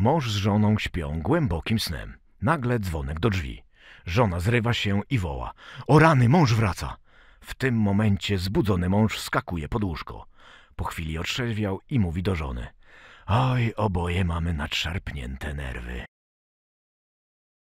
Mąż z żoną śpią głębokim snem. Nagle dzwonek do drzwi. Żona zrywa się i woła. O rany, mąż wraca! W tym momencie zbudzony mąż skakuje pod łóżko. Po chwili otrzeźwiał i mówi do żony. Oj, oboje mamy nadszarpnięte nerwy.